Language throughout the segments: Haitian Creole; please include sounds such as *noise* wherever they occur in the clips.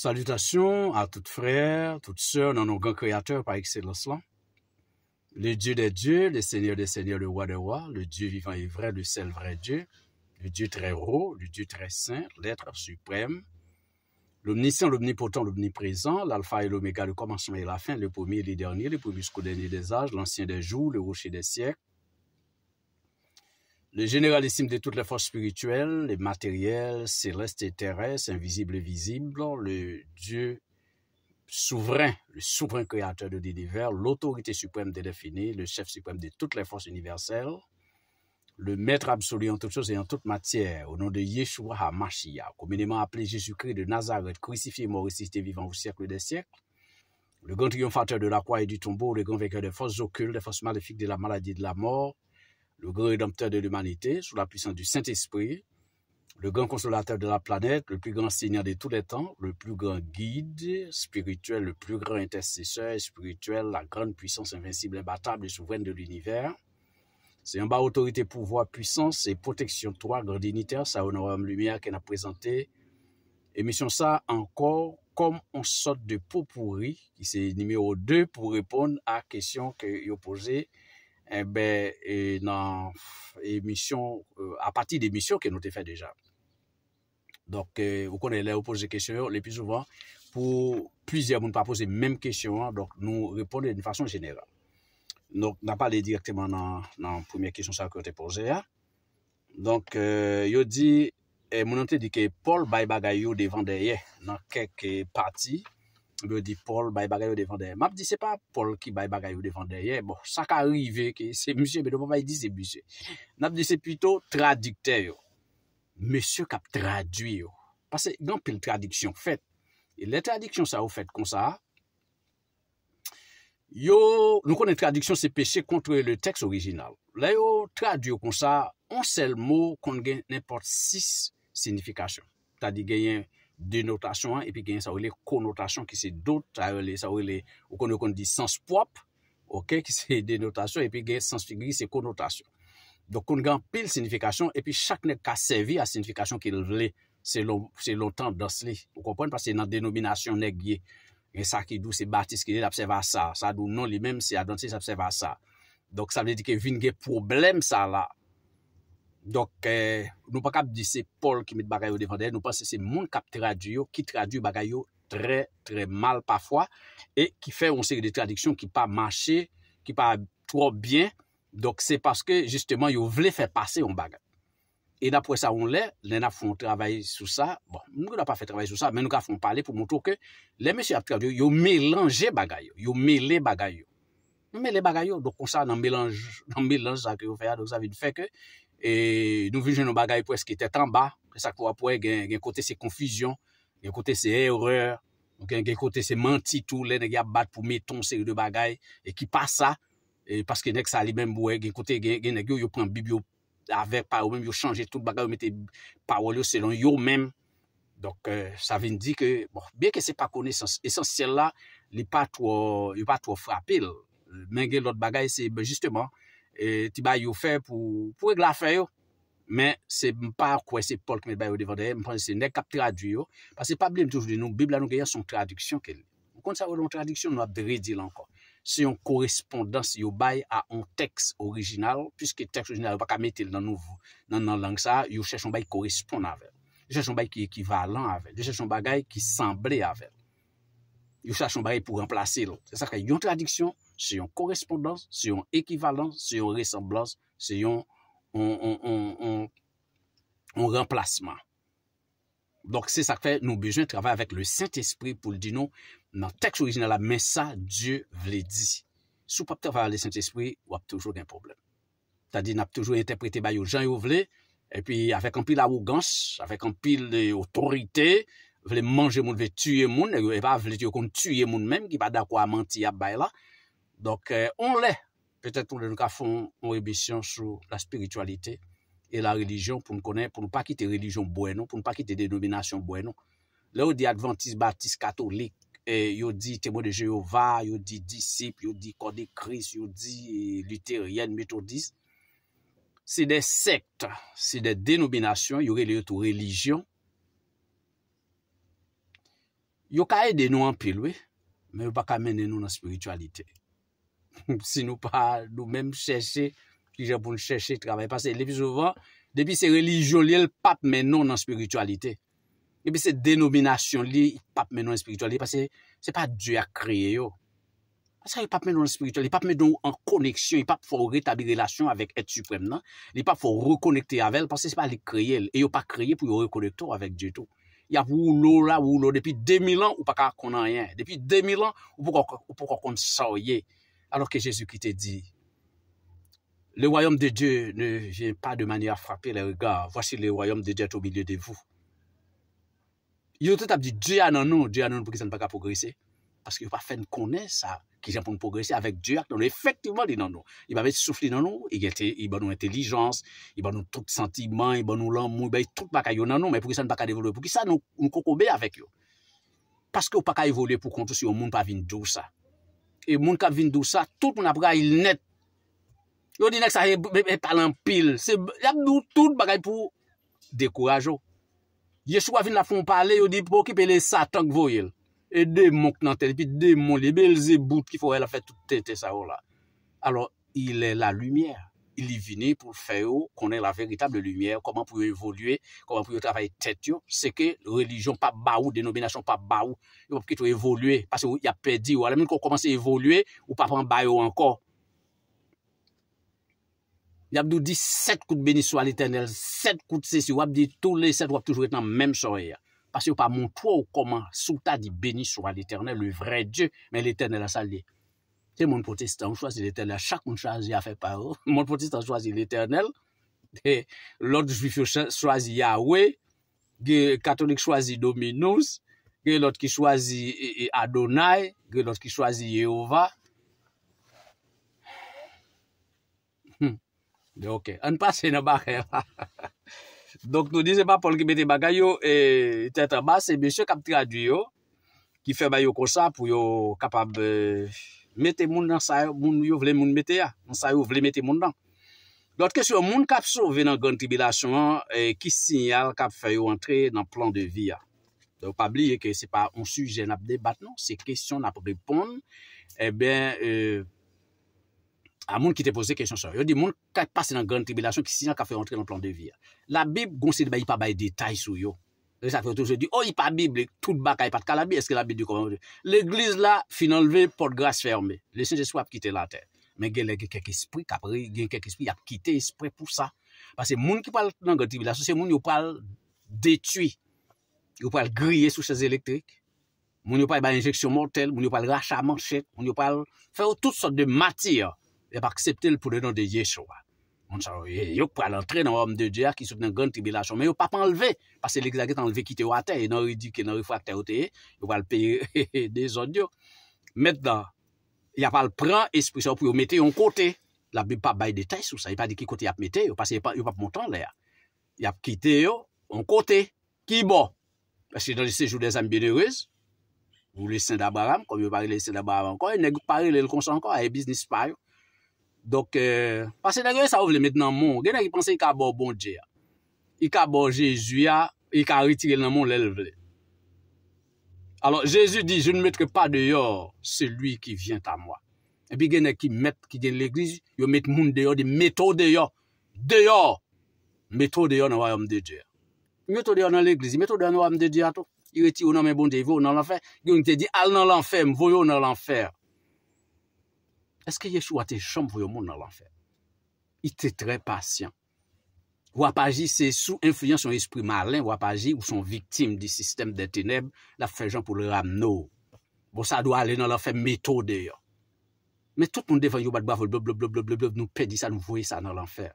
Salutations à toutes frères, toutes sœurs dans nos grands créateurs par excellence là. Le Dieu des dieux, le Seigneur des seigneurs, le roi des rois, le Dieu vivant et vrai, le seul vrai Dieu, le Dieu très haut, le Dieu très saint, l'être suprême, l'omniscient, l'omnipotent, l'omniprésent, l'alpha et l'oméga, le commencement et la fin, le premier et le dernier, le premier jusqu'au dernier des âges, l'ancien des jours, le rocher des siècles, le généralissime de toutes les forces spirituelles les matérielles, célestes et terrestres, invisibles et visibles, le Dieu souverain, le souverain créateur de l'univers, l'autorité suprême des définis, le chef suprême de toutes les forces universelles, le maître absolu en toutes choses et en toute matière, au nom de Yeshua HaMashiach, communément appelé Jésus-Christ de Nazareth, crucifié, mort, ressuscité, vivant au siècle des siècles, le grand triomphateur de la croix et du tombeau, le grand vainqueur des forces occultes, des forces maléfiques de la maladie et de la mort, le grand rédempteur de l'humanité, sous la puissance du Saint-Esprit, le grand consolateur de la planète, le plus grand Seigneur de tous les temps, le plus grand guide spirituel, le plus grand intercesseur spirituel, la grande puissance invincible, imbattable et souveraine de l'univers. C'est en bas autorité, pouvoir, puissance et protection, toi, grand dignitaire, ça honorable lumière qu'elle a présenté. mission ça encore comme on sorte de peau pourri, qui c'est numéro 2 pour répondre à la question que vous posez Ebe, eh e nan emisyon, euh, euh, a pati de emisyon ke nou te fe deja. Donk, ou konen le ou pose kesyon yo, le pi souvan, pou plizier moun pa pose menm kesyon an, donk nou reponde di fason jenera. Donk, nan pale direktyman nan poumyer kesyon sa ki yo te pose ya. Donk, yo di, e moun ante di ke Paul Baibaga yo devandeye nan kek pati. yo di Paul bay bagay yo devan derye. Mab di se pa Paul ki bay bagay yo devan derye, bon, sa ka arrive ki se musye, be do mou bay di se musye. Mab di se pwito tradikte yo. Mese yo kap tradwi yo. Pase yon pil tradiksyon fet. E le tradiksyon sa ou fet kon sa, yo, nou konen tradiksyon se peche kontre le tekst orijinal. La yo tradwi yo kon sa, an sel mou kon gen nepot sis sinifikasyon. Tadi genyen Denotasyon an epi gen sa ou li konotasyon ki se dot a ou li sa ou li ou kono kono di sanspwap ok ki se denotasyon epi gen sanspwap ki se konotasyon. Dok kon gen pil sinifikasyon epi chak nek a sevi a sinifikasyon ki le se lontan dos li. Ou kompon pa se nan denominasyon nek ye. Ge sa ki dou se batis ki li apseva sa. Sa dou non li menm se adansi apseva sa. Dok sa mwen di ke vin ge problem sa la. Donk eh, nou pa kap di se Paul ki mit bagay yo defande, nou pa se se moun kap traduyo, ki traduyo bagay yo tre, tre mal pafwa e ki fe onse de tradiksyon ki pa mache, ki pa tro bien donk se paske, justeman yo vle fe pase yon bagay. E dapwe sa ou lè, lè na foun travay sou sa, bon, moun ki da pa fe travay sou sa, men nou ka foun pale pou moutou ke lè mèsy ap traduyo, yo mélange bagay yo, yo mêle bagay yo. Mêle bagay yo, donk kon sa nan mélange nan mélange sa ki yo fè ya, donk sa vin fè ke E nou vijen nou bagay pou eske tetan ba, e sa kwa pou e gen kote se konfizyon, gen kote se erreur, gen kote se manti tou, le neg ya bat pou meton seri de bagay, e ki pa sa, e paske nek sa li menmou e, gen kote gen neg yo yo pran bib yo avèk pa ou menm, yo chanje tout bagay, yo mette pawol yo selon yo menm. Dok euh, sa vin di ke, bon, bien ke se pa kone esensyel la, li pa tou, li pa tou frapil, men gen lot bagay se, ben justeman, E ti ba yo fè pou reg la fè yo. Men, se m pa kwen se Paul kwen me bè yo devan deye, m prese se ne kap traduy yo. Pas se pa blim touj de nou, bib la nou gen yon son tradiksyon ke li. M kon sa yo yon tradiksyon, nou ap dre di lankan. Se yon korespondans yo bè a yon teks orijinal, piskè teks orijinal, yo baka metil nan lang sa, yo chèchon bè yon korespondan avè. Yo chèchon bè yon ki ekivalan avè. Yo chèchon bè yon ki semblè avè. Yo chèchon bè yon pou remplase lout. Se sa kwen yon tradik Se yon korespondans, se yon ekivalans, se yon resamblans, se yon remplasman. Donk se sa kfe nou bejwen travè avèk le Saint-Esprit pou l'di nou nan tekj orijinala men sa, Diyo vle di. Sou papte avèk le Saint-Esprit, wap toujou gen problem. Tadi nap toujou enteprete bay yo jan yo vle, epi avèk anpil avou gans, avèk anpil de otorite, vle manje moun, vle tuye moun, eva vle yo kon tuye moun men, ki pa da kwa manti ap bay la, Donk, euh, on lè, petèk pou lè nou ka foun ou rebisyon sou la spiritualite e la relijon pou nou kone, pou nou pa kite relijon boenon, pou nou pa kite denominasyon boenon. Lè ou di Adventiste, Baptiste, Katolik, yo di Temo de Jehova, yo di Disip, yo di Kode Kris, yo di euh, Luterien, Metodiste. Se de sekt, se de denominasyon, yo re lè yo tou relijon, yo ka e denou an pilwe, men yo baka men denou nan spiritualite. *laughs* Si nou pa nou menm chèche, ki jèpoun chèche, trabè pasè. Lè pi souvan, depi se religyon li, l pap menon nan spiritualite. Lè pi se denomination li, pap menon spiritualite, pasè, se pa Dje a kreye yo. Asè, l pap menon spiritualite, l pap menon an koneksyon, l pap fò re tabi relasyon avèk et suprèm nan, l pap fò re konekte avèl, pasè se pa li kreye, e yo pa kreye pou yo re konekte avèk Dje tou. Ya wou lò la, wou lò, depi 2000 an, ou pa ka konan yè. Depi 2000 an, Alors que jésus qui te dit, le royaume de Dieu ne vient pas de manière à frapper les regards. Voici le royaume de Dieu est au milieu de vous. Yo tout fait dit « Dieu a non nous. Dieu a non nous pour que ne pas progresser. Parce que a pas fait de ça, ça, ki pour pour progresser avec Dieu Donc effectivement, il Effectivement, non, non Il va souffler. vè souffli nous nou, i Il intelligence, il va nous tout sentiment, il va nous l'amour, il ba tout pas non, non, mais pour ça ne pas pas évoluer, développer, ça ne ça nous nou avec eux. Parce que yo pas qu'à évoluer pour tout si au monde pas venir tout ça. » E moun kap vin dousa, tout moun apra il net. Yo di nek sa e palan pil. Se yap dous tout bagay pou dekouraj yo. Yechoua vin la fon pale, yo di pokip e le satan kvo yel. E de moun knan tel, pi de moun li bel ze bout ki fwo e la fet tout tel te sa yo la. Alo, il e la lumièr. il est venu pour faire connaître la véritable lumière, comment pour évoluer, comment pour travailler tête. C'est que religion pas baou, dénomination pas baou, il faut qu'il évoluer parce qu'il y a perdu. Ou alors même qu'on commence à évoluer, ou pas prendre baou encore. Il a dit sept coups de béni soit l'éternel, sept coups de ceci, il a dit tous les sept, qui toujours être dans le même soir. Parce que pas montré comment, sous ta dit béni soit l'éternel, le vrai Dieu, mais l'éternel a salé c'est mon protestant choisit l'éternel. Chaque monde choisit à faire par oh. Mon protestant choisit l'éternel. L'autre juif choisit Yahweh. Le catholique choisit Dominus. L'autre qui choisit Adonai. L'autre qui choisit Jéhovah. Hmm. Ok, on passe dans barrière. *laughs* Donc nous disons pas Paul qui mette bagayo et tête en bas, c'est monsieur qui a traduit qui fait bagay comme ça pour yo capable euh, Mette moun nan sa yo, moun yo vle moun mette ya, nan sa yo vle mette moun nan. Lote kesyon, moun kap so ve nan gwen tribilasyon, eh, ki sinyal kap fay yo antre nan plan de vi ya. Do pabliye ke se pa on suje nan debat nan, non. se kesyon nan pou beponde, e eh ben, a euh, moun ki te pose kesyon so. Yo di moun kap pase nan gwen tribilasyon, ki sinyal kap fay yo antre nan plan de vi ya. La bib gounse de bayi pa bayi detay sou yo. Rè sa fèr tou jè di, o oh, yi pa bibli, tout baka yi pat kalabi, eske la bi di kouman. L'eglise la fin anleve, pot grase ferme, lè sin jè swa ap kite la tè. Men gen lè gen kek espri, kapre gen kek espri, ap kite espri pou sa. Pase moun ki pal nan gantibi la sosye, moun yo pal detui, yo pal griye sou chèze elektrik, moun yo pal balinjeksyon mortel, moun yo pal rachaman chè, moun yo pal fè ou tout sot de matir, ep akseptel pou denon de yeshova. Mwen bon, chan eh, yon pral antre nan wòm de Djer ki sout nan gwen tribilasyon. Men yon pap anleve. Pase lèk zanget anleve kite wate. Yon ori dike, yon ori fwa kte wote. Yon pral peye de zon yon. Met dan, yon pral pran espri sa wò pou yon mette yon kote. La bib pap baye detay sou sa. Yon pa di ki kote yon ap mette yon. Pase yon pap montan lè ya. Yon ap kite yon, yon kote. Ki bo? Pase yon lè sejou de zan bi de rèz. Ou lè sènda baram. Kom yon pari lè sènda baram Donk, pase nan genè sa ou vle met nan moun, genè ki panse yi ka bo bon djea, yi ka bo jezuya, yi ka ritire nan moun lèl vle. Alon, jezu di, je ne metre pa deyò, seloui ki vyen ta mwa. Epi genè ki met, ki gen l'eglizi, yo met moun deyò, di meto deyò, deyò, meto deyò nan wa yon mde djea. Meto deyò nan l'eglizi, meto deyò nan wa mde djea to, yi weti yon nan men bon djea, yon nan l'anfer, yon te di al nan l'anfer, mvo yon nan l'anfer. Eske Yeshu a te chanm voyo moun nan l'anfer? Ite tre pasyen. Wapajis se sou infuyen son esprit malen wapajis ou son viktim di sistem de teneb la fwenjan pou le ram nou. Bo sa do alen nan l'anfer metode yo. Metot moun defan yo bat blop blop blop blop blop blop nou pedi sa nou voye sa nan l'anfer.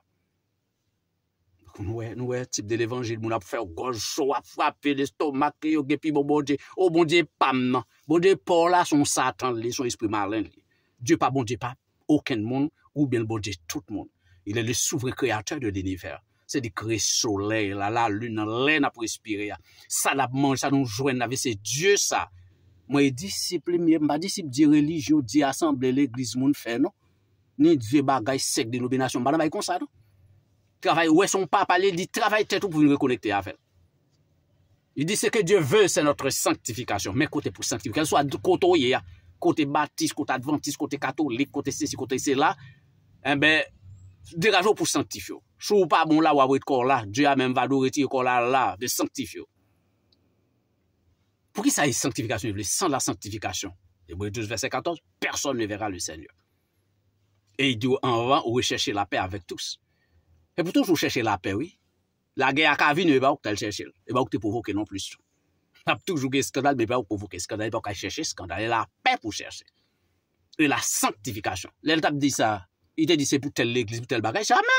Nou we type de levange moun ap fwen goj so ap fwa pedi sto maki yo gepi bon bondye oh, bondye pam, bondye pola son satan li son esprit malen li. Dje pa bon dje pa, ouken moun, ou bien bon dje tout moun. Il est le souvre créateur de l'univers. Se di kre soleil, la lune, lè na prospire ya. Sa la manche, sa nou jwen na ve, se dje sa. Mwen disiple, mwen disiple di religio, di assemble, l'eglise moun fè nou. Nè dje bagay sek denobinasyon, banan bay kon sa nou. Travay ouè son papa, lè di travay tè tou pou yon re-konekte avel. Y di se ke dje vè, se notre sanctifikasyon. Mè kote pou sanctifikasyon, koto yè ya. côté baptiste, côté adventiste, côté catholique, côté ceci, côté cela, eh ben, dérangez-vous pour sanctifier. Si vous pas bon là, vous corps là, Dieu a même va vous retirer corps là, là, de sanctifier. Pour qui ça est sanctification? Sans la sanctification, Hébreu 12, verset 14, personne ne verra le Seigneur. Et il dit en va rechercher la paix avec tous. Et pourtant, vous cherchez la paix, oui. La guerre à Kavine, il va pas chercher. Il eh ben, va pas provoquer non plus. ap toujou ge skandal, me pa ou kouvouke skandal, e baka cheche skandal, e la pe pou cheche, e la santifikasyon, lèl tap di sa, ite di se pou tel l'eglis, pou tel bagay, chame,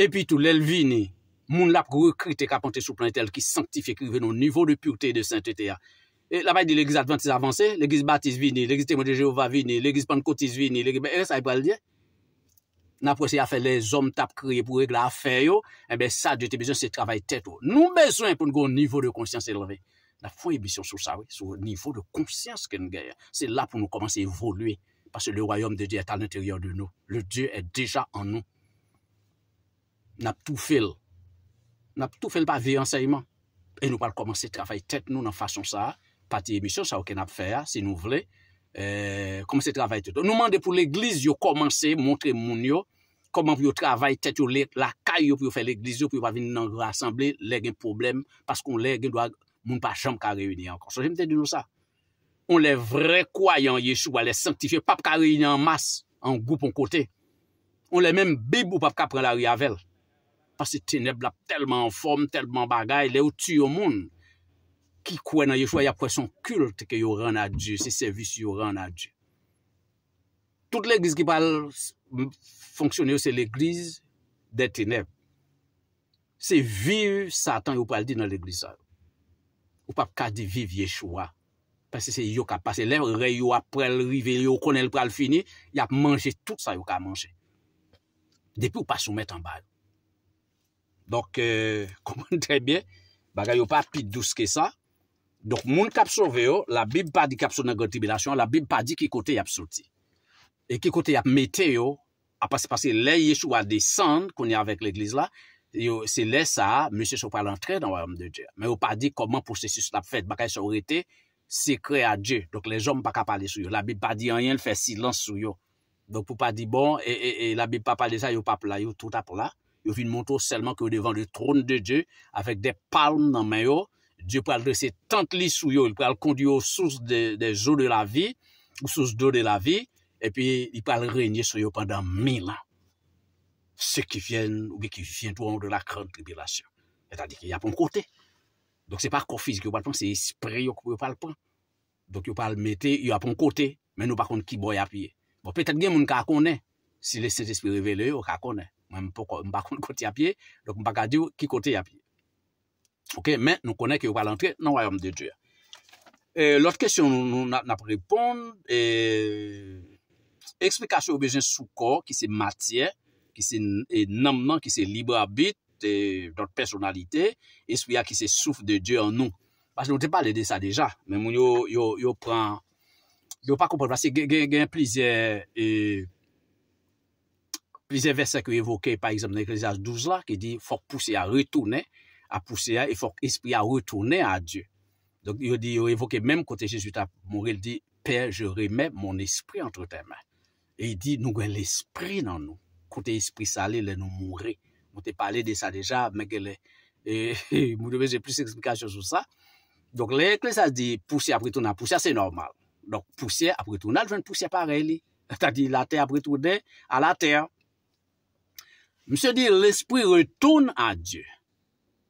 epi tou lèl vini, moun lap kou kri te kapante sou planetel, ki santifik, ki ven nou nivou de pyrte, de sainteté ya, e la bay di l'eglis adventis avanse, l'eglis baptis vini, l'eglis temote jeova vini, l'eglis pankotis vini, l'eglis pankotis vini, l'eglis pankotis vini, N ap foun emisyon sou sawe. Sou nivou de konsyans ke nou gaya. Se la pou nou komanse evolue. Pase le royom de Dieu et al neterior de nou. Le Dieu et deja an nou. N ap tou fel. N ap tou fel pa vi ansayman. E nou pal komanse trafay tet nou nan fason sa. Pati emisyon sa wakena ap faya. Se nou vle. Komanse trafay tet nou. Nou mande pou l'eglise yo komanse. Montre moun yo. Koman pou yo trafay tet yo lèk. La kaye yo pou yo fè l'eglise yo. Pou yo pa vin nan rassemblé. Lèk gen problem. Pas kon lèk gen do a... moun pa chanm ka reyuni ankon. So jem te di nou sa. On le vre kwayan yeshu, wale sanctifiye, pap ka reyuni an mas, an goup an kote. On le men bib ou pap ka prela riavel. Pas se tineb lap telman form, telman bagay, le ou tiyo moun, ki kway nan yeshu, wale apresyon kulti ke yo ran a Diyo, se servis yo ran a Diyo. Tout l'eglise ki pal fonksyon yo se l'eglise de tineb. Se viyu satan yo pal di nan l'eglise yo. ou pas qu'à vivre Yeshua. Parce que c'est yo qui a passé l'heure, yo après le rive, yo connaît le pral fini, y a mangé tout ça yo a mangé. Depuis ou pas soumettre en bas. Donc, euh, *laughs* comprenez très bien, bagay yo pas plus douce que ça. Donc, moun kap sauvé yo, la Bible pas dit kap sauvé dans la tribulation, la Bible pas dit qui côté y a sorti. Et qui côté y a mette yo, à parce que les Yeshua descend, qu'on est avec l'église là, Yo se lè sa, mèche sou pa l'entrè nan wè om de Dje. Mè yo pa di koman pou se sus la fèd. Bakay sou rete, se kre a Dje. Donk lè jom pa ka pale sou yo. La bib pa di anyen, fè silans sou yo. Donk pou pa di bon, e la bib pa pale sa, yo papla yo tout apola. Yo fin monto selman ki yo devan de troun de Dje. Afèk de pal nan mè yo. Dje pal de se tant li sou yo. Yo pal kondi yo sous de jo de la vi. Ou sous do de la vi. E pi yo pal reynye sou yo pandan mil an. se ki vyen ou be ki vyen tou an ou de la kran tribilasyon. E ta di ki y apon kote. Donk se pa kofis ki yo pal pan, se ispray yo ki yo pal pan. Donk yo pal mette yo apon kote, men yo bakon ki bo y apye. Bo peten gen moun kakone si le se despi revele ou kakone. Mwen bakon kote y apye, donk mwen baka di yo ki kote y apye. Ok, men nou kone ki yo pal antre, nan wajan mde dwe. Lote kesyon nou nap repon, eksplikasyon ou bejen sou kor ki se matye, qui c'est nom qui c'est libre arbitre notre personnalité esprit qui c'est souffle de Dieu en nous parce que nous pas parlé de ça déjà mais nous, yo yo prend pas comprendre parce que y a plusieurs plusieurs versets que évoqué par exemple dans à 12 là qui dit faut pousser à retourner à pousser à, il faut esprit à retourner à Dieu donc il dit il évoqué même côté Jésus a mourir il dit Père je remets mon esprit entre tes mains et il dit nous avons l'esprit dans nous koute espri sale le nous mourir, vous te parlé de ça déjà, mais que les, *laughs* eh, vous devez plus ça sur ça. Donc, l'Église a dit, pousser après tourner, pousser c'est normal. normal. poussière après apre touna, jwen poussière pareil, à à dit la terre après tout à la terre. Monsieur dit, l'esprit retourne à Dieu.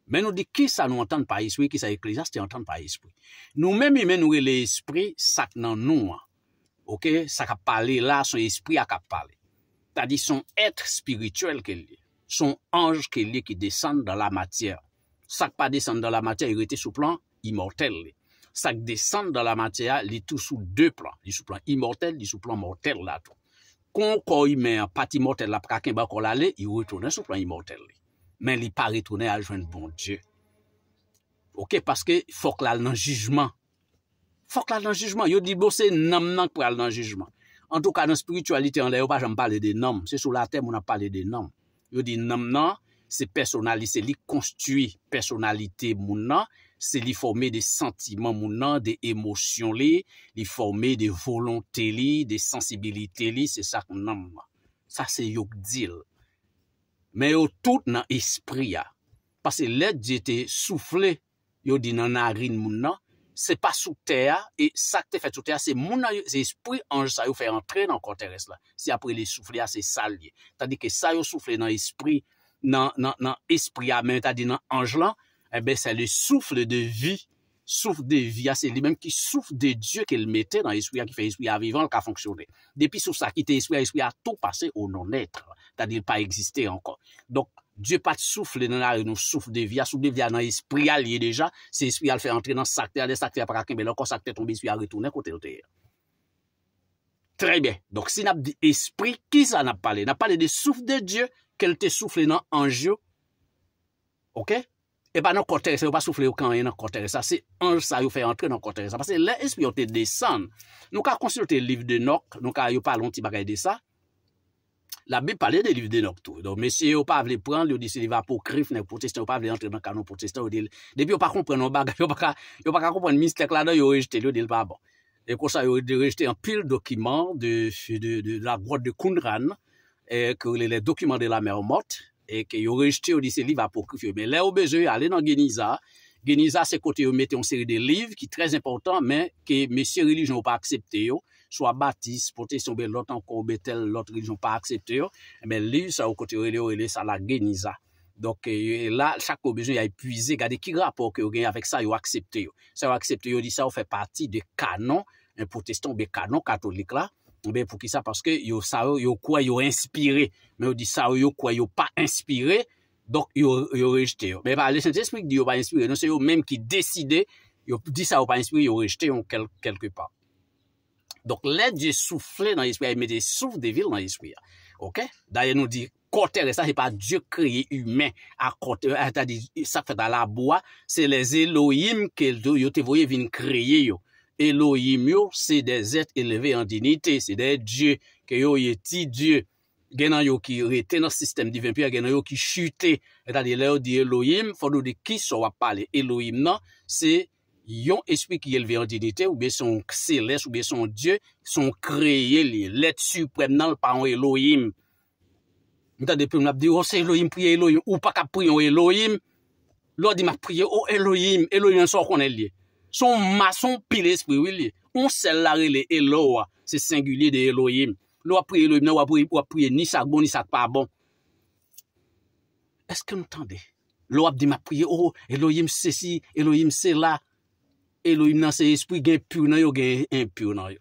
Mais nous dit, qui ça nous entend par esprit, qui ça c'est entend par esprit. nous même nous nous nou l'esprit ça nous nous. Hein. Ok, ça a parlé, là, son esprit a parlé. Sa di son etre spirituel ke li, son anj ke li ki desen de la matyar. Sak pa desen de la matyar, yu rete sou plan imotel li. Sak desen de la matyar, li tou sou de plan. Li sou plan imotel, li sou plan motel la tou. Kon kon yu mer pat imotel la praken bako la li, yu retoune sou plan imotel li. Men li pa retoune a jwen bon dje. Ok, paske fok la nan jijman. Fok la nan jijman, yu di bose nam nan pou al nan jijman. An tou ka nan spiritualite an la yo pa janm pale de nam. Se sou la tem moun an pale de nam. Yo di nam nan, se personalite, se li konstuit personalite moun nan, se li forme de sentimen moun nan, de emosyon li, li forme de volonte li, de sensibilite li, se sak moun nan moun nan. Sa se yok dil. Men yo tout nan esprit ya. Pase let di te souffle, yo di nan narin moun nan, c'est pas sous terre et ça que fait sous terre c'est mon esprit ange ça fait entrer dans le corps là si après les souffles, ah, c'est C'est-à-dire que ça souffle dans l'esprit dans dans dans esprit à même dans ange là eh ben c'est le souffle de vie souffle de vie ah, c'est lui même qui souffle de Dieu qu'il mettait dans l'esprit ah, qui fait l'esprit à vivant qui a fonctionné depuis sur ça qui était esprit esprit a tout passé au non être c'est-à-dire pas exister encore donc Diyo pat soufle nan a, nou soufle de via, soufle de via nan espri a liye deja. Se espri a l fè entre nan sakte a, de sakte a parakèm, be lò kon sakte a tombi, espri a retounen kote yo te ye. Trè bè, donk si nab di espri, ki sa nab pale? Nab pale de soufle de Diyo, ke l te soufle nan anjyo? Ok? E ba nan kote re, se yo pa soufle yo kanye nan kote re, sa se anj sa yo fè entre nan kote re, sa pase le espri yo te desan. Nou ka konsyote liv de nok, nou ka yo palon ti bagay de sa, la bi pale de liv denok tou, don mesye yo pa avle pran, yo disi li va pou krif, ne pou testan, yo pa avle entre nan kanon pou testan, yo di li, depi yo pa kompre non bag, yo pa ka *laughs* kompre minister, la dan yo rejite, yo di li pa bon, yo rejite an pil dokiman, de la grot de Kundran, le dokiman de la mer mot, yo rejite, yo disi li va pou krif, yo me le obese, yo ale nan Geniza, Geniza se kote yo mette an seri de liv, ki trez important, men ke mesye relijon ou pa aksepte yo, sou eh euh, a batis, potestan be lòt an kon betel lòt religion pa aksepte yo, men lè yon sa ou kote yon lè yon lè sa la geniza. Donk yon la, chak kon bejoun yon yon apuize, gade ki rapor ki yon genye avèk sa yon aksepte yo. Sa yon aksepte yo, di sa ou fè pati de kanon, yon potestan be kanon katolik la, men pou ki sa, paske yon sa ou yon kwa yon inspire, men yon di sa ou yon kwa yon pa inspire, donk yon rejte yo. Men pa ale senti esprit di yon pa inspire, yon se yon men ki deside, di sa ou pa inspire, yon rej Donk lè di soufli nan yiswi a, yi mè di soufli de vil nan yiswi a. Ok? Da ye nou di kote re sa, se pa di kriye ymen, akote, akita di sakfe da la boa, se les Elohim ke yo te voye vin kriye yo. Elohim yo, se de zet eleve an dinite, se de dje, ke yo yeti dje, genan yo ki rete nan sistem divin piya, genan yo ki chute, akita di lè yo di Elohim, fon nou di ki so wap pale, Elohim nan, se kote, yon espri ki yel verjidite ou be son kseles ou be son die, son kreye li, let su premenal pa an Elohim. Mta depi mna ap di, o oh, se Elohim priye Elohim, ou pa ka priye Elohim, lwa di mna priye, o oh, Elohim, Elohim yon son konen li, son mason pil espri, ou sel la re le Eloha, se singulye de Elohim. Lwa priye Elohim, nou wap priye ni sak bon, ni sak pa bon. Eske mtande, lwa di mna priye, o oh, Elohim se si, Elohim se la, lo im nan se espri gen pur nan yo, gen impur nan yo.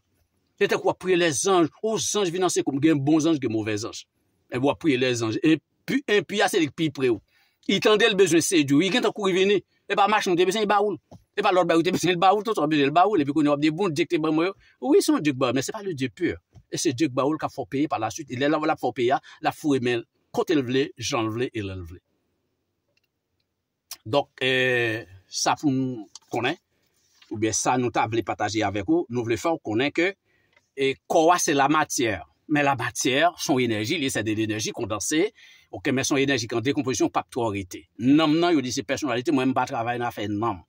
E te kwa priye le zanj, ou zanj vi nan se koum gen bon zanj, gen mouvez zanj. E wap priye le zanj. E impu, impu e ya se dek pi pre ou. I tende el bejwen se di ou, i gen ta kou reveni. E pa mach nou, te besen el ba oul. E pa lor ba oul, te besen el ba oul, ton sa besen el ba oul. E pi kon yo ap de bon dik te brem ou yo. Ou e son dik ba oul, men se pa le dik pur. E se dik ba oul, ka fok peye pa la süt. Ou bien sa nou ta vle pataje avek ou, nou vle fwe konen ke, e kowa se la matyere, men la matyere, son enerji, li se de enerji kondanse, ok, men son enerji kan dekomposisyon paktorite. Nam nan yo dise personalite, mwen mba travay nan fe nam,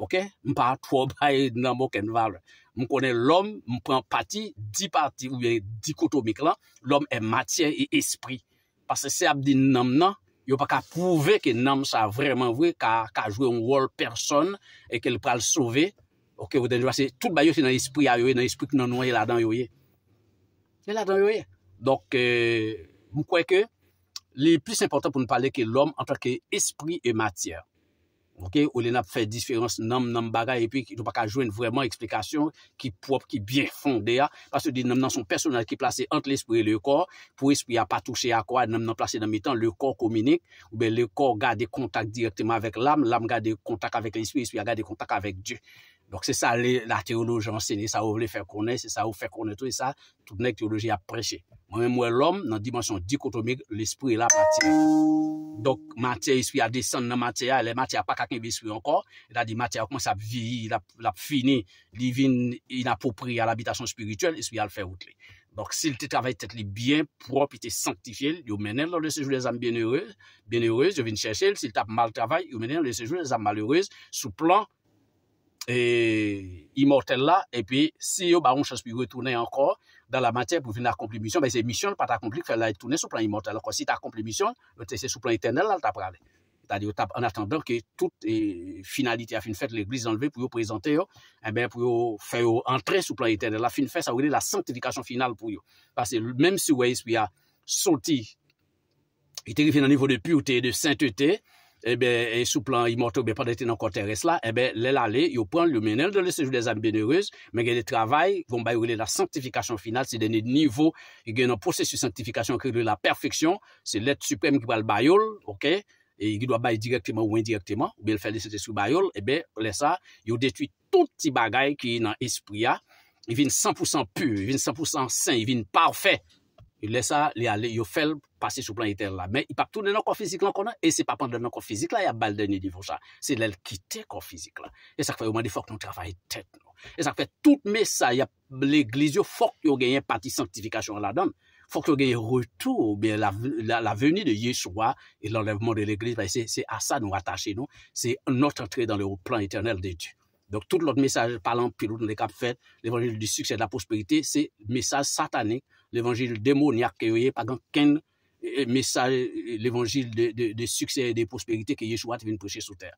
ok, mba travay nan mbo ken val, mkone lom, mpren pati, di pati, ou bien di koto miklan, lom e matyere e espri, parce se ap di nam nan, a pas qu'à prouver que l'homme ça vraiment vrai qu'a qu'a joué un rôle personne et qu'elle le sauver OK vous monde c'est tout c'est dans l'esprit dans l'esprit que nous là-dedans là-dedans donc euh, je crois que le plus important pour nous parler que l'homme en tant qu'esprit et matière OK, ou les fait différence nom nom bagay et puis il pas qu'à joindre vraiment explication qui propre qui bien fondée hein. parce que nom dans son personnel qui placé entre l'esprit et le corps pour esprit a pas touché à quoi nam placé dans le temps le corps communique ou bien le corps garde contact directement avec l'âme, l'âme garde contact avec l'esprit, l'esprit garde contact avec Dieu. Donc c'est ça la théologie enseignée, ça vous voulez faire connaître, c'est ça vous fait connaître et ça, toute la théologie a prêcher Moi-même, moi, l'homme, dans la dimension dichotomique, l'esprit est là, matière. Donc, matière, esprit a descendre dans matière, les n'a pas qu'à esprit encore, il a la matière commence à vieillir, il a fini, il inapproprié à l'habitation spirituelle, Il a le fait outre. Donc, s'il te travaille tête bien propre, il te sanctifié, il mène dans le séjour des âmes bienheureuses, bienheureuses, je viens chercher, s'il tape mal travail, il mène dans le séjour des âmes malheureuses, sous plan, et immortel là et puis si yo ba on chance puis retourner encore dans la matière pour venir accomplir mission mais ben, c'est mission pas accompli faire là retourner sur plan immortel encore si tu accompli mission c'est sur plan éternel là as parlé c'est-à-dire en attendant que toute finalité a fin faite l'église enlevée pour vous présenter et eh ben pour vous faire entrer sur plan éternel la fin faite ça veut dire la sanctification finale pour vous. parce que même si ouais a sorti il est arrivé au niveau de pureté et de sainteté ebe, eh eh, sou plan imotor, be pa dete nan kote res la, ebe, lè la lè, yo pran lè menel de lè sejou lè zan benereuse, men gè lè travay, von bay ou lè la santifikasyon final, se dene nivou, gè nan prosesu santifikasyon kre lè la perfeksyon, se lèt suprem ki pal bayol, ok, e gè dwa bay direktyman ou indirektyman, be lè fè lè sejou bayol, ebe, lè sa, yo detuit tout ti bagay ki nan espri ya, i vin 100% pu, i vin 100% sen, i vin parfait, Il laisse ça, il aller, il fait passer sur le plan éternel là. Mais il pas tourner dans le corps physique là qu'on a, et c'est pas pendant le corps physique là, il y a bal dernier niveau ça. C'est l'aile quitter le corps physique là. Et ça fait au moins des fois que nous travaillons tête nous. Et ça fait tout message, l'église, il faut qu'il y ait une partie sanctification là-dedans. Il faut qu'il y ait un retour, bien la, la, venue de Yeshua et l'enlèvement de l'église, c'est à ça nous attachons. nous. C'est notre entrée dans le plan éternel de Dieu. Donc, tout l'autre message parlant, pilote, dans les cap fait, l'évangile du succès, de la prospérité, c'est message satanique l'évangile démoniaque, mots, n'y pas euh, message, euh, l'évangile de, de, de, succès et de prospérité que Yeshua a prêcher sur terre.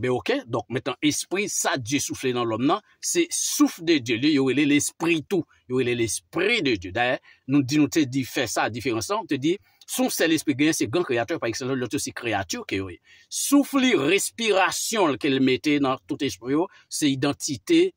Eh ok, donc maintenant, esprit, ça, Dieu souffle dans l'homme, c'est souffle de Dieu, il est l'esprit tout, il est l'esprit de Dieu. D'ailleurs, nous disons, nous te fais ça, différence, on te dit, son seul esprit c'est grand créateur par exemple, l'autre c'est créature qui est. Souffle, respiration qu'elle mettait dans tout esprit, oh, c'est identité,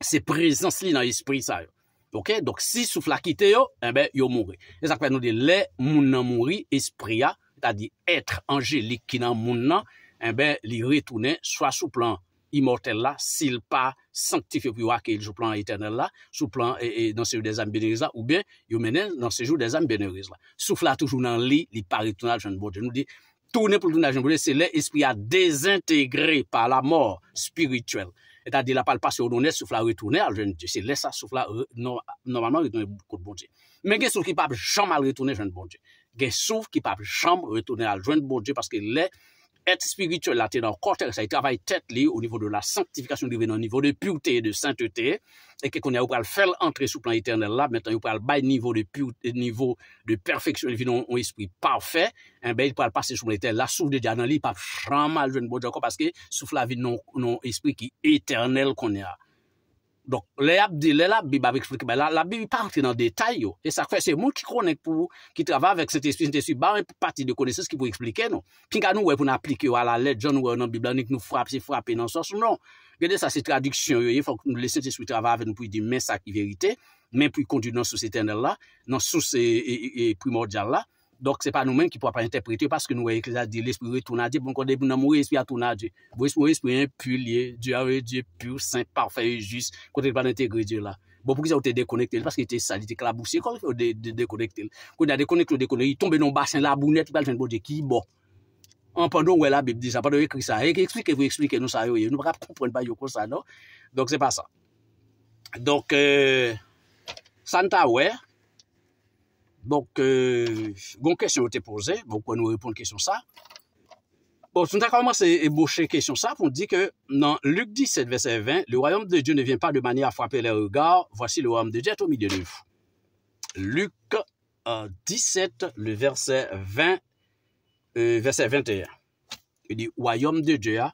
c'est présence dans l'esprit ça. Oh. OK donc si souffle a quitté yo eh ben yo mouri et ça fait nous dire les moun nan mouri a c'est-à-dire être angélique qui nan moun nan eh ben il retourner soit sous plan immortel là s'il pas sanctifié pour qu'il il plan éternel là sous plan et, dans ce jour des âmes ou bien yo mène dans ce jour des âmes bénéfices là souffle a toujours dans li li pas retourner jeune Je nous dis, tourner pour le jeune bon c'est l'esprit a désintégré par la mort spirituelle E ta di la pal pa se odonè soufla retounè al jwenn bo dje. Se lè sa soufla normalman retounè kout bo dje. Men gen souf ki pa ap jom al retounè jwenn bo dje. Gen souf ki pa ap jom retounè al jwenn bo dje. Paske lè... être spirituel, là, t'es dans le cortex, ça travaille tête li au niveau de la sanctification divine, au niveau de pureté et de sainteté, et que qu'on a le faire entrer sous plan éternel là, maintenant, il parle au niveau de pureté, niveau de perfection divine, un esprit parfait, et eh ben, il le passer sous plan éternel là, souffle de dans li pas mal jeune bon parce que souffle la vie non, non, esprit qui éternel qu'on a. Donk, lè ap di lè la bib avè eksplike, lè ap bi wè pa rentre nan detay yo, e sa kwe se moun ki konek pou ki travè avèk se te eswi, se te eswi ba wè pati de konek se se ki pou eksplike nou. Pin ka nou wè pou na aplike yo a la ledjon wè nan bib, nanik nou frap se frap e nan sos nou. Gwede sa se tradiksyon yo, ye fok nou lè se te eswi travè avè nou pou yi di mensak yi verite, men pou yi konti nan sos etenel la, nan sos e primordial la. Donk se pa nou men ki pou ap ap interpretye, paske nou we ekri la di, l'esprit retouna di, bon kwa de pou nan mou re-esprit atouna di, bon, mou re-esprit en piliye, di awe di, pur, saint, parfè, juste, kwa de pa n'integre di la. Bon pou ki sa ou te dekonekte, paske te salite, te klabousse, kwa de konekte, kwa de konekte ou dekonekte, yi tombe non basen la, bou net, pal fin bo de ki, bon. Anpan nou euh, we la bib, di sa, anpan nou ekri sa, ekri eksplike, ekri eksplike, nou sa yoye, nou pa ka pounpwen pa yo Donc, euh, bon question était posée, Pourquoi nous répondre à la question ça. Bon, tout a commencé à ébaucher question ça pour dire que dans Luc 17, verset 20, le royaume de Dieu ne vient pas de manière à frapper les regards, voici le royaume de Dieu est au milieu de vous. Luc 17, euh, le verset 20, euh, verset 21. Il dit, royaume de Dieu, hein,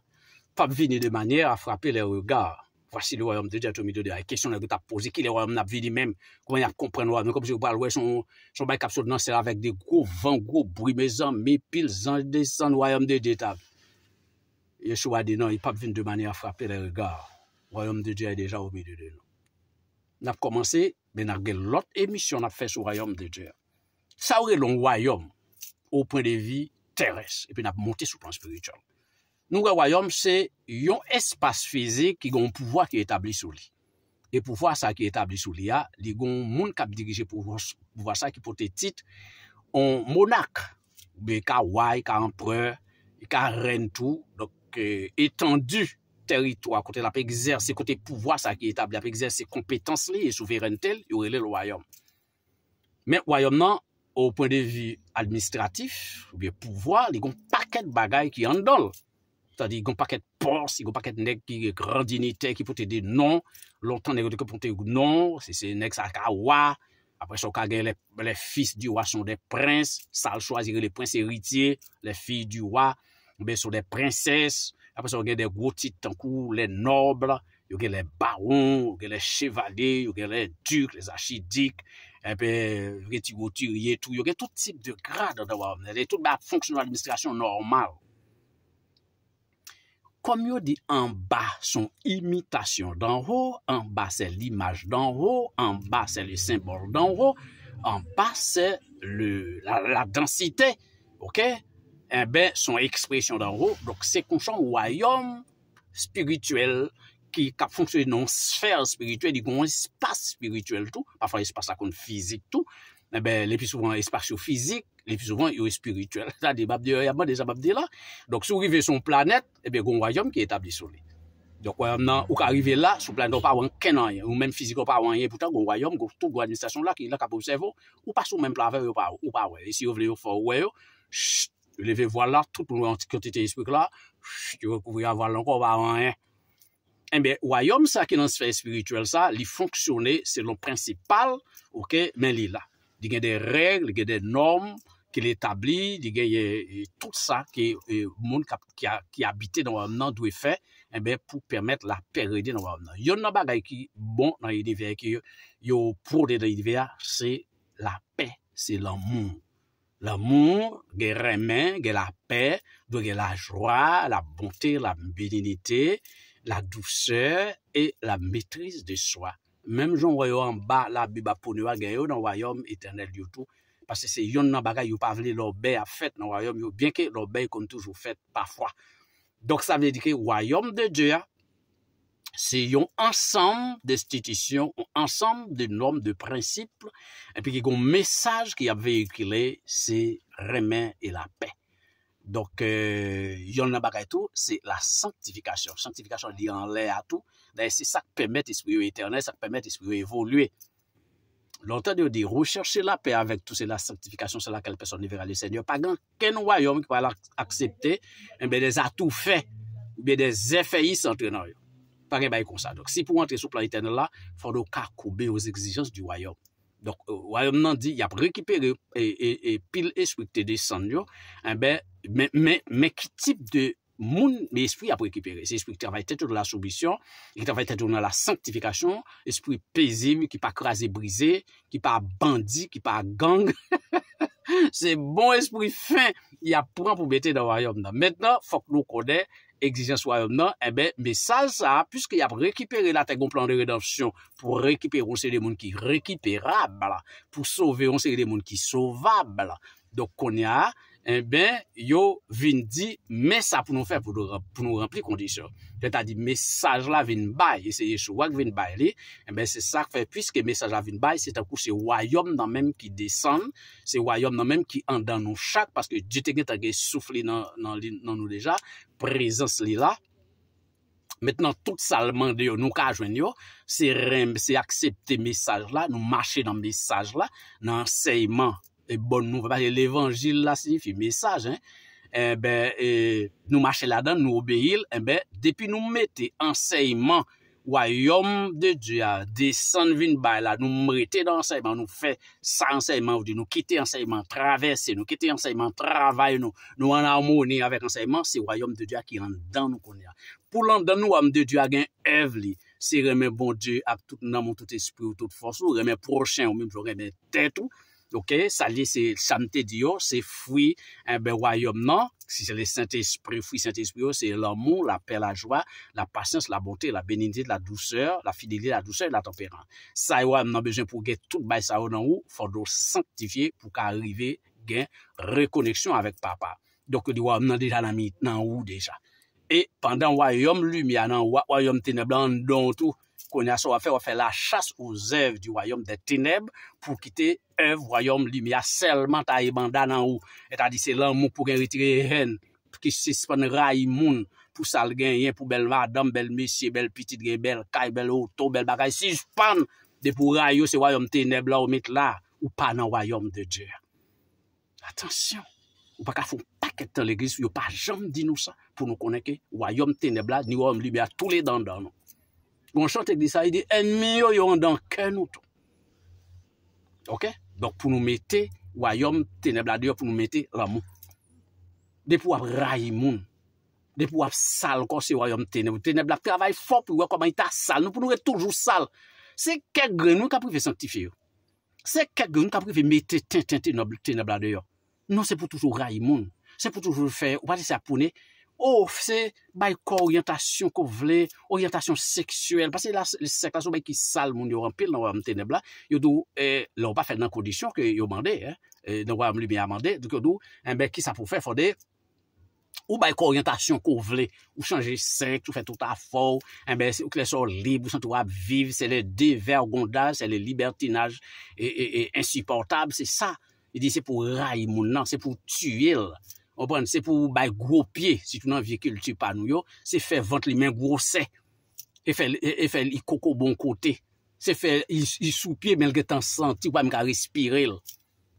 pas venir de manière à frapper les regards. Vwasi li woyom de dje a tou midi de. Non, a e kesyon nan gout ap pose ki li woyom nan ap vidi menm kwen ap kompren woyom. Mwen komp si wou bal wè son may kapsou nan ser avèk de gro van, gro brime zan, me pil zan, de zan woyom de dje tab. Yeshua di nan, i pap vin de mani a frape le regard. Woyom de dje a deja woyom de dje. Nan ap komanse, men a gen lot emisyon nan ap fè sou woyom de dje. Sa wè lon woyom, ou pwen de vi teres. E pi nan ap monte sou plan spirituale. Nou ge wayom se yon espase fizik ki gon pouvoi ki etabli sou li. E pouvoi sa ki etabli sou li ya, li gon moun kap dirije pouvoi sa ki pote tit, on monak be ka waj, ka empreur, ka ren tou, e, etan du teritwa kote la pe gizer, se kote pouvoi sa ki etabli la pe gizer, se kompetans li, e souveren tel, yon rele le wayom. Men wayom nan, ou pwedevi administratif, pouvoi li gon paket bagay ki yon dol. Stadi, yon pa ket pors, yon pa ket nek ki gen gran dinite, ki pote de non, lontan nek de ke pote yon non, se se nek sa ka wwa, apre so ka gen le fis di wwa son de prins, sal chwazi gen le prins eritye, le fi di wwa, mbe son de prinses, apre so gen de gwo titankou, le noble, yon gen le baron, gen le chevalier, yon gen eh le turk, le zachidik, yon gen tout type de grad, tout ba fonksyon an administrasyon normal, Kom yo di an ba son imitasyon dan ro, an ba se l'imaj dan ro, an ba se le sembol dan ro, an ba se la densite, ok? Ebe, eh son ekspresyon dan ro, dok se konchon wayom spirituel ki kap fonksyon nan sfer spirituel di kon espasyon spirituel tou, pa fwa espasyon kon fizik tou, ebe, le pi souvan espasyon fizik, li pou souvan yo espirituel. Ta di babdi yo yaman, deja babdi la. Dok sou rive son planet, ebe goun wajom ki etabli sou li. Dok wèm nan, ou ka rive la, sou planet ou pa wan kenanyen, ou mèm fiziko pa wan yen, pou tan goun wajom, goutou goun administasyon la, ki la ka pou sevo, ou pa sou mèm plave yo pa wè. E si yo vle yo fò wè yo, shhh, leve vwa la, tout nou antikantite ispik la, shhh, yo kou vwe avwa lanko pa wan yen. Ebe wajom sa ki nan spher espirituel sa, li fonksyonè, ki l'etabli, di gen yé e, e, tout sa, e, ki moun ki abite nan wè mnan dwe fe, mwen eh pou permèt la pe rèdi nan wè mnan. Yon nan ba ga yon ki bon nan yon yon yon, yon pou rèdi nan yon yon yon, se la pe, se l'amou. L'amou, gen remen, gen la pe, dwen gen la jwa, la bonte, la beninite, la douse, et la metrise de swa. Mem joun wè yon an ba, la bi ba pou noua, gen yon nan wè yon, etenèl yotou, parce que c'est yon nan bagay yon pa vle l'obè a fèt nan royaume bien que l'obè yon toujours fait parfois. Donc ça veut dire que royaume de Dieu, c'est yon ensemble d'institutions, ensemble de normes, de principes, et puis yon message qui a véhiculé, c'est remède et la paix. Donc, euh, yon nan bagay tout, c'est la sanctification. Sanctification lié en l'air à tout, c'est ça qui permet l'esprit éternel, ça qui permet l'esprit évoluer. lontan yo di recherche la pe avèk tout se la sertifikasyon se la kel person ne vera le sènyo, pa gen ken wajom ki wala aksepte enbe de zato fè, enbe de zè fè yi san tè nan yo. Parè ba yi konsa. Si pou antre sou planitè nan la, fò do kakoube yoz egzijans di wajom. Donk wajom nan di, yap rekipere e pil eswik te de sènyo, enbe me ki tip de Moun, me espri a pou ekipere. Se espri ki travay tetou nan la soubisyon, ki travay tetou nan la sanktifikasyon, espri pezim, ki pa krasi brise, ki pa bandi, ki pa gang. Se *laughs* bon espri fin, ya pouran pou bete nan rayon nan. Mètena, fok nou konè, egzijan sou rayon nan, ebe, me sa sa, pwiske ya pou rekipere la tegon plan de redansyon, pou rekiperon se de moun ki rekiperab, pou soveyon se de moun ki sovab. Dok konè a, Eh yo vin di, men sa pou nou fe pou nou rempli kondisyon. Te ta di, mesaj la vin bay, se yeshu wak vin bay li, se sa fe, pwiske mesaj la vin bay, se ta kou se wayom nan menm ki desen, se wayom nan menm ki an dan nou chak, paske jite gen ta ge soufli nan nou deja, prezans li la, metnen tout salman di yo, nou ka ajwen yo, se rem, se aksepte mesaj la, nou mache nan mesaj la, nan seyman, E bon nou, l'evangil la signifi mesaj, e e, nou mache la dan, nou obeil, depi nou mette enseyman woyom de Diyan desan vin bay la, nou mrete dan enseyman, nou fe sa enseyman ou di nou kite enseyman, travesse, nou kite enseyman, travay nou, nou anamone avèk enseyman, se woyom de Diyan ki an dan nou kon ya. Poulan dan nou woyom de Diyan gen evli, se remè bon Diyan ap nan moun tout espri ou tout fosou, remè prochen ou moun remè tetou, Ok, salye se chante diyo, se fwi, eh enbe wayom nan, si se le chante espri, fwi chante espri yo, se l'amou, la pe la jwa, la pasyans, la bote, la beninite, la douceur, la fidelite, la douceur, la toperan. Sa ywa m nan bejwen pou gen tout bay sa ou nan ou, fwa do sanctifiye pou ka arrive gen re koneksyon avek papa. Dok diwa m nan dijan nan mi, nan ou deja. E pandan wayom lumi anan, wayom teneblan don tou. kon yase wafè, wafè la chas ou zèv di wayom de teneb pou kite ev wayom libya selman ta ebandan an ou, et a di se lan moun pou gen ritre hen, pou ki se se span ray moun, pou salgen yen pou bel va, dam bel mesye, bel pitit gen bel, kay bel oto, bel bagay, se se span de pou ray yo se wayom teneb la ou met la, ou pa nan wayom de dje. Atensyon, ou baka foun paket tan l'eglis, yo pa jam di nou sa pou nou koneke, wayom teneb la, ni wayom libya, tou le dan dan nou. Bon chantek di sa, en miyo yon dan ken nou tou. Ok? Donk pou nou mette, wayom teneb la diyo, pou nou mette ramon. Depou ap rayimoun. Depou ap sal kon se wayom teneb. Teneb la travay fok pou yon komayita sal. Nou pou nou et toujou sal. Se ke grenou kapri fe santife yo. Se ke grenou kapri fe mette ten, ten, ten nobel teneb la diyo. Non, se pou toujou rayimoun. Se pou toujou fe wate se apone ten, ten, ten nobel teneb la diyo. Ou oh, fse ba y ko orientasyon kou vle, orientasyon seksuel, pas se la seksasyon ba y ki sal moun yo rampil, nan wè am tenebla, yo dou, eh, lè wè pa fè nan kondisyon ke yo mande, nan wè am libya mande, yo dou, an be ki sa pou fè, fò de, ou ba y ko orientasyon kou vle, ou chanje seks, ou fè touta fò, an be, ou kè le sor lib, ou chanje tou wè ap viv, se le divergondaj, se le libertinaj, e insuportab, se sa, y di se pou ray moun nan, se pou tue il, Se pou bay gwo pye, si tou nan vye kilti panou yo, se fè vant li men gwo se, e, e, e fè li koko bon kote, se fè li sou pye men lge tan santi wame ka respirel,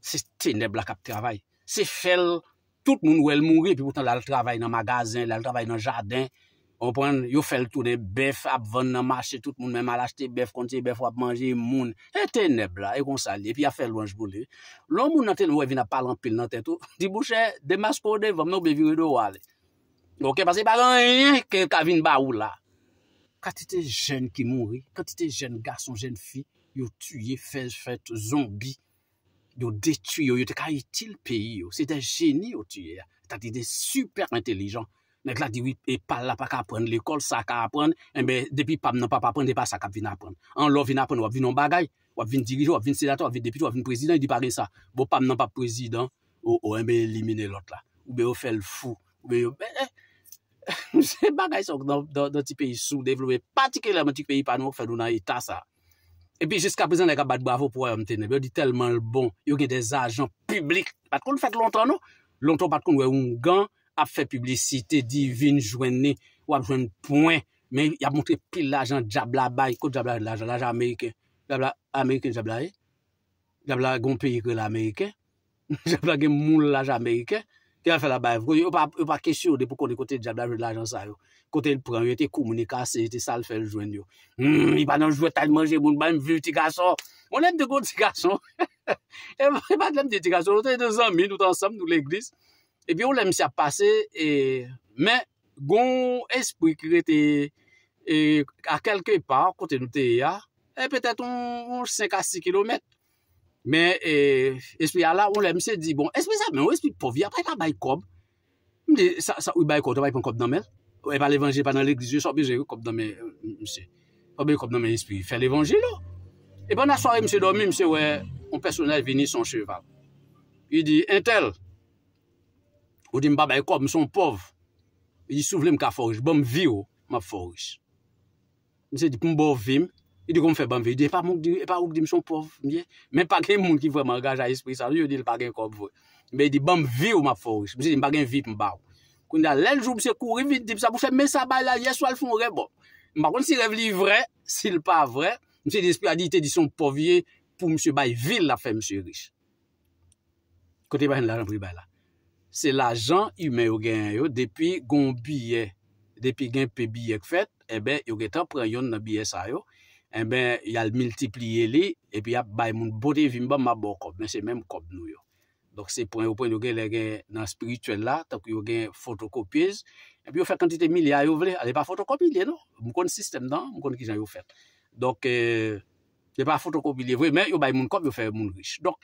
se tene blak ap travay, se fèl tout moun ou el moun ri, pi wotan lal travay nan magazin, lal travay nan jadin, yo fel tou de bef ap ven nan mache tout moun, men mal achete bef konti, bef ap manji, moun, e teneb la, e konsali, e pi a fel louan jbou li. Loun moun nan ten, wè vin a palan pil nan ten tou, *laughs* di bouchè, de maspo de, vòm nou bevi wè do wale. Gokè pasè bagan yè, ke kavin ba ou la. Kati te jen ki mouri, kati te jen gason, jen fi, yo tuye fel fèt zombi, yo detuyo, yo te kajitil peyi yo, se te jeni yo tuye, ta ti de super intelijan, Mèk lak di wè, e pal la pa ka apren, l'ekol sa ka apren, mè depi pam nan pa pa apren, depa sa ka vina apren. An lò vina apren, wap vinon bagay, wap vin dirijo, wap vin senator, wap vin depit, wap vin prezident, yu di parè sa, bo pam nan pa prezident, o mè elimine lot la. Ou mè ou fè l'fou, ou mè ou mè, mè bagay souk nan ti peyi souk, devlowe pati ke lè mè ti peyi pa nou, fè lounan ita sa. E pi jeska prezant lè ka bat bravo pou wè omtene, mè ou di telman l'bon, yon gen des ajan publik. Pat ap fè publisite, divin, jwenni, wap jwenni pouen, men y ap mwontre pil lajan, djabla bay, kote djabla yon lajan, lajan Amerike, Amerike djabla e, eh? djabla yon pe yikre l'Amerike, djabla *laughs* gen moun l'lajan Amerike, kote yon fè la bay, wap a kesyo de pou koni kote djabla yon lajan sa yo, kote yon pran, yon te kou mouni kase, yon te sal fè yon jwenni yo, hmm, yon pa nan jwè tal manje, moun ba yon vye yon tikasyon, moun lèm de goun tikasyon *laughs* Epi ou lèm se ap pase, e, men, goun espri kirete e, a kelke par, kote nou te ya, e petè ton 5 a 6 kilometre. Men, e, espri ala, ou lèm se di, bon, espri sa men, ou espri povi, apay la bay kob. Mdi, sa ou bay kote, bay pon kob nan men. Ou e pa l'évangé, pa nan l'eklizye, sobejè, kob nan men, euh, mse. Sobejè, kob nan men, espri, fè l'évangé, lò. E bon a sobejè, mse dormi, mse, ou e, ou personè vini son cheval. Y di, entel, Ou di mba bay korp, mson pov. I di souvle mka forish. Bwem vio mba forish. Mse di pou mbo vim. I di kon fè bwem vio. I di epa mounk di, epa mounk di mson pov. Men pa gen mounk ki vwem angaja espri sa. Mbe di bwem vio mba forish. Mse di mba gen vip mba ou. Koun da lèl jou mse kouri vit. Dib sa pou fè mè sa bay la yeswa l foun rebo. Mba kon si revli vre, si l pa vre. Mse di espri a di ite di son pov ye. Pou mse bay vil la fè mse rich. Kote bay nan la j se la jan yume yo gen yo, depi gon biye, depi gen pebiye k fèt, ebe, eh yo gen tan pren yon na biye sa yo, ebe, eh yal multipliye li, ebi eh ap bay moun bode vimba mabou kop, men se men moun kop nou yo. Dok se pren yo pren yo gen le gen nan spirituel la, tak yo gen fotokopyez, epi yo fèt kantite milye a yo vle, ale pa fotokopyez yo no, moun kon sistem dan, moun kon ki jan yo fèt. Dok, ebe, pa fotokopyez yo vle, men yo bay moun kop, yo fèt moun rich. Dok,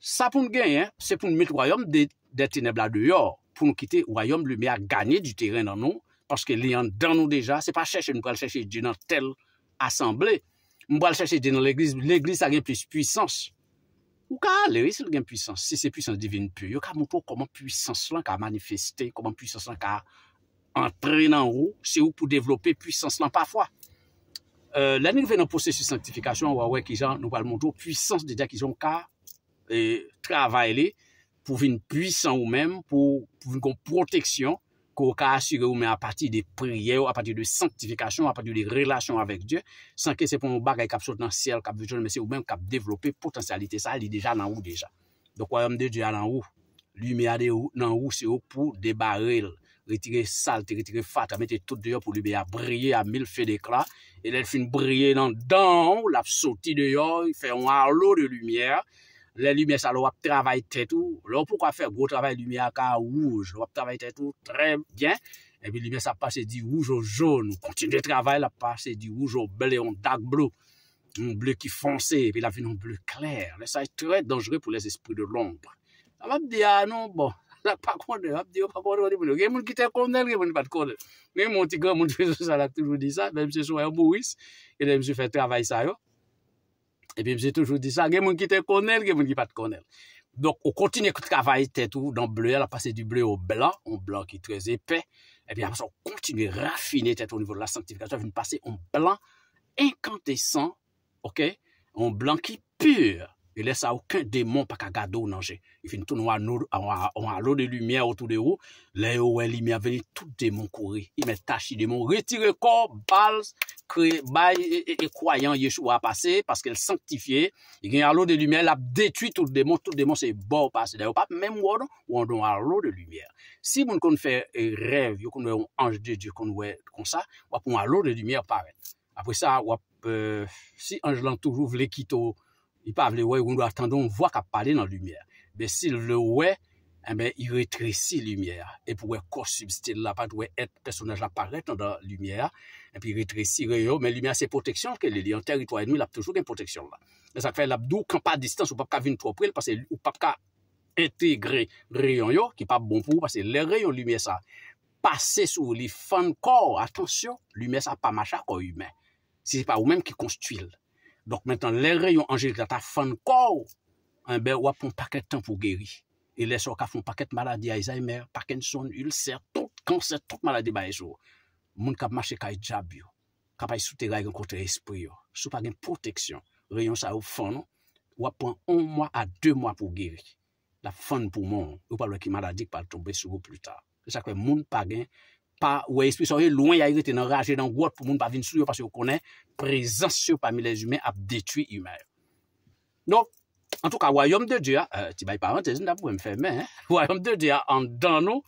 sa poum gen, se poum metroyom de de teneb la deyor pou nou kite wayom lume a gagne di teren nan nou paske li an dan nou deja, se pa chèche nou pal chèche di nan tel asemble nou pal chèche di nan l'eglise l'eglise a gen plus puissance ou ka le risle gen puissance, se se puissance divine pou yo ka moun tou koman puissance lan ka manifeste, koman puissance lan ka entre nan rou, se ou pou devlope puissance lan, pafwa euh, la nin ven nan posese sanctifikasyon wawè ki jan nou pal moun tou puissance de diak ki jan wak travay li pou vin pwisan ou men, pou vin kon proteksyon, ko ka asyge ou men a pati de priye ou a pati de santifikasyon, a pati de relasyon avek Diyo, sanke se pou mou bagay kap sot nan siel, kap vijon, men se ou men kap devlope potensyalite sa, li deja nan ou deja. Donk wè yon mde Diyo a nan ou, lumi a de nan ou se ou pou debarel, ritire salte, ritire fat, a mette tout de yo pou lumi a briye, a mil fe dekla, e lè fin briye nan dan ou, la p soti de yo, fe wè an lo de lumiye, Le lume sa lo wap travay tetou. Lo pou kwa fe grou travay lume a ka wouj. Wap travay tetou. Tre bien. E pi lume sa pase di wouj ou joun. Ou kontine travay la pase di wouj ou ble. Ou dak blou. Ou ble ki fonse. E pi la fin ou ble kler. Le sa e tre dangere pou les espri de lombre. A wap di a ah non bon. A wap di wap wap wade wade wade wade. Gen moun ki te konel gen moun pat konel. Gen moun ti gen moun ti fesou sa la toujou di sa. Mwen mwen mwen mwen mwen mwen mwen mwen mwen mwen mwen mwen mwen mwen mwen mwen mwen m Et eh puis, j'ai toujours dit ça, il y a des gens qui te connaissent, il y a des gens qui ne te connaissent pas. Donc, on continue de travailler tête ou dans le bleu, Elle a passé du bleu au blanc, un blanc qui est très épais. Et eh bien après, on continue à raffiner tête au niveau de la sanctification, on passer un blanc incandescent, ok? Un blanc qui est pur. e lese a bon, ou ken demon pa ka gado nanje. Ife nou an ou an alou de lumiè ou tou de ou, le ou elimi a veni tout demon kouri. Ime tashi demon, retire kor, bal, kre bay, e kwayan ye chou a pase, paske el sanctifiye, i gen alou de lumiè, la detui tout demon, tout demon se bo a pase. De ou pap, menm wadon, wadon alou de lumiè. Si moun kon fè rev, yo kon wè anj de Diyo, kon wè kon sa, wap moun alou de lumiè apare. Apwe sa, wap, si anj lan toujou vle kitou, I pa avle wè, wè nou atendo, m wè ka pale nan lumiè. Be si lè wè, m wè iritresi lumiè. E pou wè kosubstil la, pat wè et personaj aparet nan lumiè. E pi iritresi lumiè yo. Men lumiè se proteksyon ke li li an teritoryen nou, l ap toujou gen proteksyon la. E sa fè l ap dou, kan pa distans, ou pap ka vin tropre, ou pap ka etegre lumiè yo, ki pa bon pou, ou pa se lè rayon lumiè sa. Pase sou li fan kor, atensyon, lumiè sa pa machak ou lumiè. Se se pa ou men ki konstuil. Donk mentan, le reyon anjelik la ta fan kou, anbe wapon paket tan pou geri. E le sou ka fon paket maladi a izaymer, paken son, ulcer, kanser, tout maladi baye sou. Moun kap mache kaye djabyo, kapaye sute raye gen kote espriyo. Sou pagen proteksyon. Reyyon sa ou fan, wapon on mwa a de mwa pou geri. La fan pou moun, ou palwe ki maladi pa tombe sou pou plus ta. E Se chakwe, moun pagen pa wè espri soye loun yayri te nan reajè nan gwo ap pou moun pa vin souyo pa se yo konen prezansyo pa mi les yume ap detwi yume. Non, en tout ka, wè yom de Diyan, ti bay parante, wè yom de Diyan an dan nou,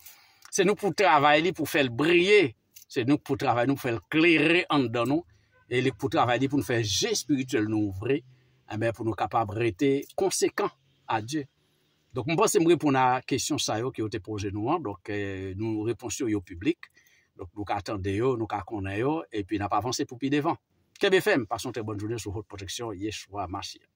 se nou pou travay li pou fèl briye, se nou pou travay nou pou fèl klerè an dan nou, e li pou travay li pou nou fèl gespiritu el nou ouvre, amè pou nou kapab rete konsekant a Diyan. Donk mwen pas se mwè pou na kesyon sa yo ki yo te proje nou an, donk nou nou reponsyo yo publik, Donc, nous attendons, nous connaissons, et puis nous pas avancé pour plus devant. KBFM, passons une très bonne journée sur votre protection. Yeshua Mashiach.